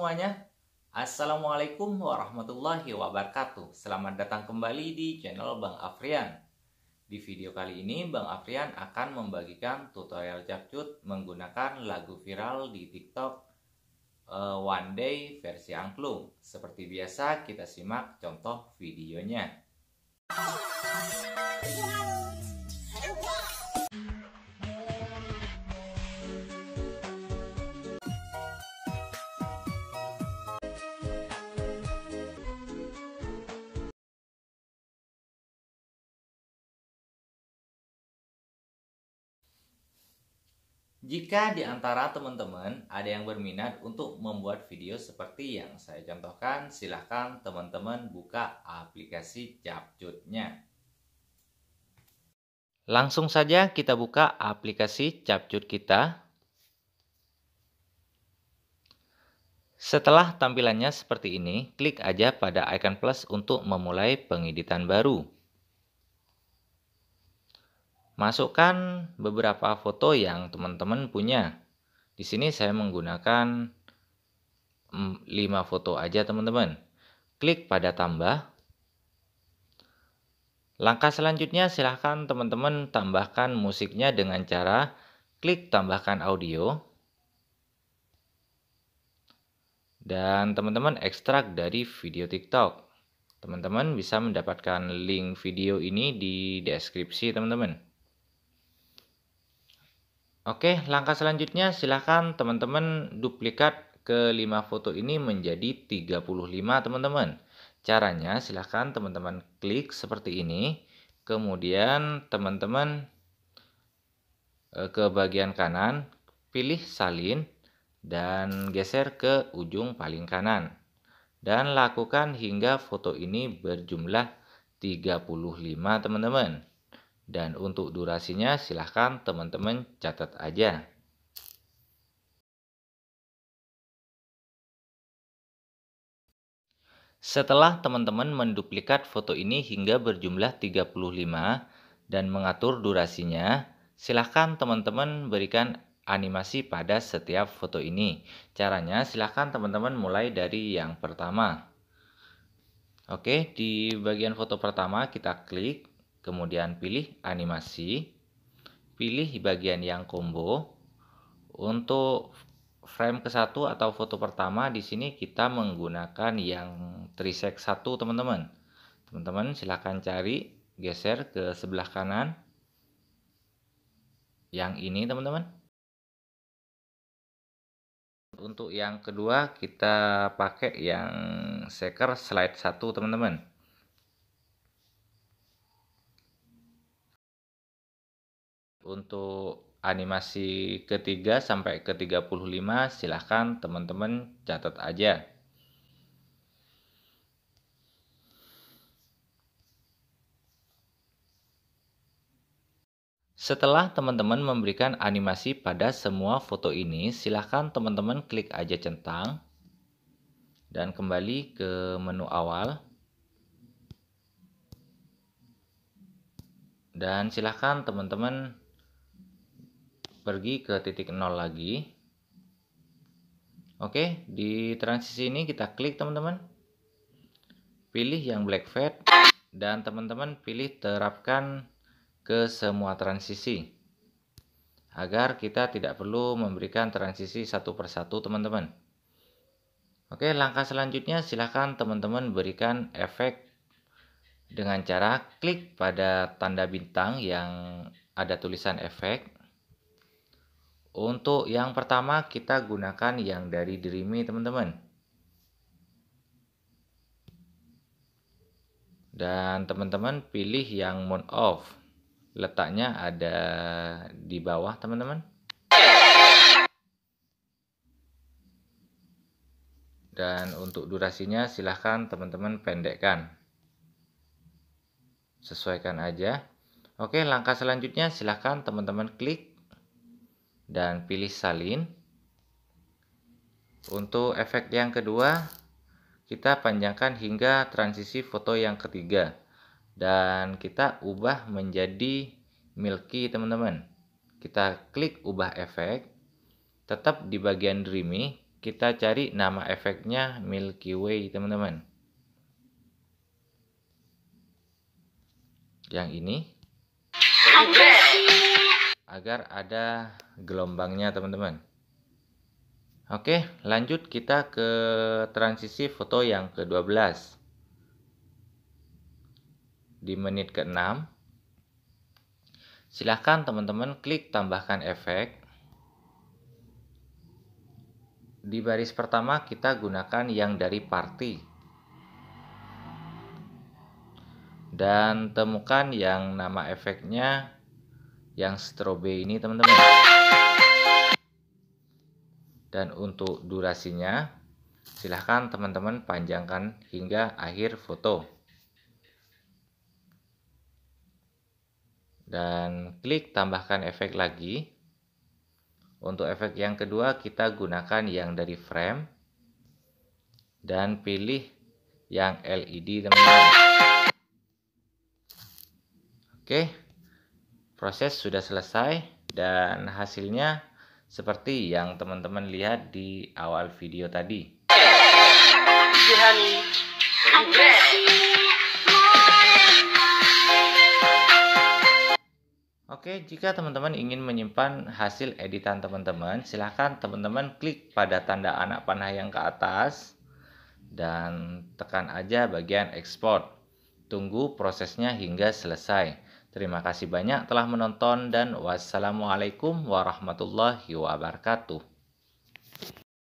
semuanya. Assalamualaikum warahmatullahi wabarakatuh. Selamat datang kembali di channel Bang Afrian. Di video kali ini Bang Afrian akan membagikan tutorial capcut menggunakan lagu viral di TikTok uh, One Day versi angklung. Seperti biasa kita simak contoh videonya. Jika di antara teman-teman ada yang berminat untuk membuat video seperti yang saya contohkan, silahkan teman-teman buka aplikasi Capcutnya. Langsung saja kita buka aplikasi Capcut kita. Setelah tampilannya seperti ini, klik aja pada icon plus untuk memulai pengeditan baru. Masukkan beberapa foto yang teman-teman punya. Di sini saya menggunakan 5 mm, foto aja teman-teman. Klik pada tambah. Langkah selanjutnya silahkan teman-teman tambahkan musiknya dengan cara klik tambahkan audio. Dan teman-teman ekstrak dari video TikTok. Teman-teman bisa mendapatkan link video ini di deskripsi teman-teman. Oke, langkah selanjutnya silahkan teman-teman duplikat ke kelima foto ini menjadi 35 teman-teman. Caranya silahkan teman-teman klik seperti ini. Kemudian teman-teman eh, ke bagian kanan, pilih salin dan geser ke ujung paling kanan. Dan lakukan hingga foto ini berjumlah 35 teman-teman. Dan untuk durasinya silahkan teman-teman catat aja. Setelah teman-teman menduplikat foto ini hingga berjumlah 35 dan mengatur durasinya, silahkan teman-teman berikan animasi pada setiap foto ini. Caranya silahkan teman-teman mulai dari yang pertama. Oke, di bagian foto pertama kita klik Kemudian pilih animasi, pilih bagian yang combo. Untuk frame ke satu atau foto pertama di sini kita menggunakan yang trisek satu teman-teman. Teman-teman silahkan cari geser ke sebelah kanan. Yang ini teman-teman untuk yang kedua kita pakai yang shaker slide satu teman-teman untuk animasi ketiga sampai ke 35 silahkan teman-teman catat aja. Setelah teman-teman memberikan animasi pada semua foto ini, silahkan teman-teman klik aja centang dan kembali ke menu awal. Dan silahkan teman-teman pergi ke titik nol lagi. Oke, di transisi ini kita klik teman-teman. Pilih yang black fade dan teman-teman pilih terapkan ke semua transisi agar kita tidak perlu memberikan transisi satu persatu teman-teman. Oke, langkah selanjutnya silahkan teman-teman berikan efek dengan cara klik pada tanda bintang yang ada tulisan efek untuk yang pertama kita gunakan yang dari Dreamy teman-teman. Dan teman-teman pilih yang mode off. Letaknya ada di bawah teman-teman. Dan untuk durasinya silahkan teman-teman pendekkan. Sesuaikan aja. Oke langkah selanjutnya silahkan teman-teman klik dan pilih salin. Untuk efek yang kedua, kita panjangkan hingga transisi foto yang ketiga dan kita ubah menjadi milky teman-teman. Kita klik ubah efek, tetap di bagian dreamy, kita cari nama efeknya milky way teman-teman. Yang ini agar ada gelombangnya teman-teman Oke lanjut kita ke transisi foto yang ke-12 di menit ke-6 silahkan teman-teman klik tambahkan efek di baris pertama kita gunakan yang dari party dan temukan yang nama efeknya yang strobe ini teman-teman dan untuk durasinya silahkan teman-teman panjangkan hingga akhir foto dan klik tambahkan efek lagi untuk efek yang kedua kita gunakan yang dari frame dan pilih yang LED teman-teman oke okay proses sudah selesai dan hasilnya seperti yang teman-teman lihat di awal video tadi. Oke, jika teman-teman ingin menyimpan hasil editan teman-teman, silahkan teman-teman klik pada tanda anak panah yang ke atas dan tekan aja bagian export. Tunggu prosesnya hingga selesai. Terima kasih banyak telah menonton dan wassalamualaikum warahmatullahi wabarakatuh.